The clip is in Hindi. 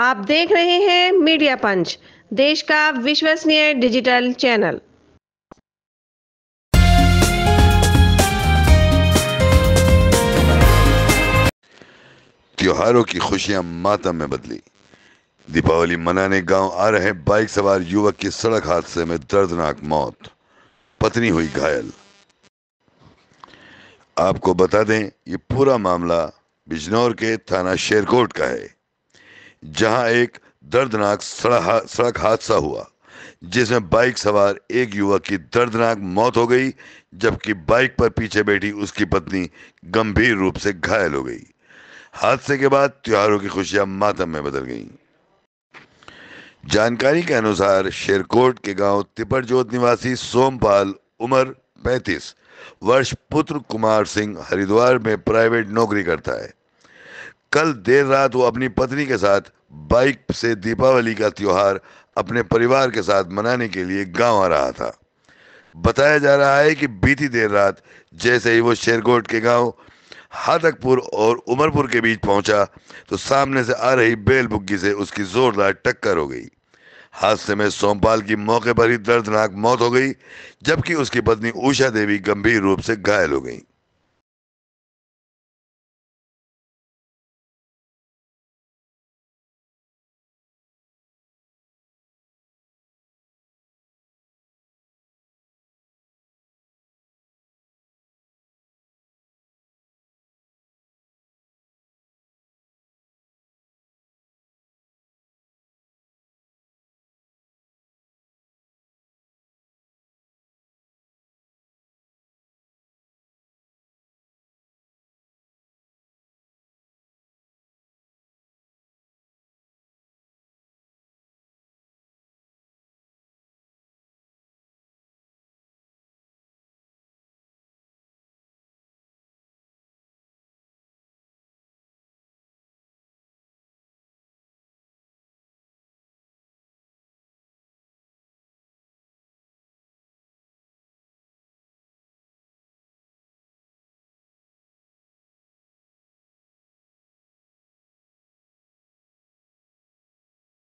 आप देख रहे हैं मीडिया पंच देश का विश्वसनीय डिजिटल चैनल त्योहारों की खुशियां मातम में बदली दीपावली मनाने गांव आ रहे बाइक सवार युवक की सड़क हादसे में दर्दनाक मौत पत्नी हुई घायल आपको बता दें ये पूरा मामला बिजनौर के थाना शेरकोट का है जहां एक दर्दनाक सड़क हादसा हुआ जिसमें बाइक सवार एक युवक की दर्दनाक मौत हो गई जबकि बाइक पर पीछे बैठी उसकी पत्नी गंभीर रूप से घायल हो गई हादसे के बाद त्योहारों की खुशियां मातम में बदल गई जानकारी के अनुसार शेरकोट के गांव तिपरजोत निवासी सोमपाल उम्र 35 वर्ष पुत्र कुमार सिंह हरिद्वार में प्राइवेट नौकरी करता है कल देर रात वो अपनी पत्नी के साथ बाइक से दीपावली का त्यौहार अपने परिवार के साथ मनाने के लिए गांव आ रहा था बताया जा रहा है कि बीती देर रात जैसे ही वो शेरकोट के गांव हादकपुर और उमरपुर के बीच पहुंचा तो सामने से आ रही बेल बुग्गी से उसकी जोरदार टक्कर हो गई हादसे में सोमपाल की मौके पर ही दर्दनाक मौत हो गई जबकि उसकी पत्नी उषा देवी गंभीर रूप से घायल हो गई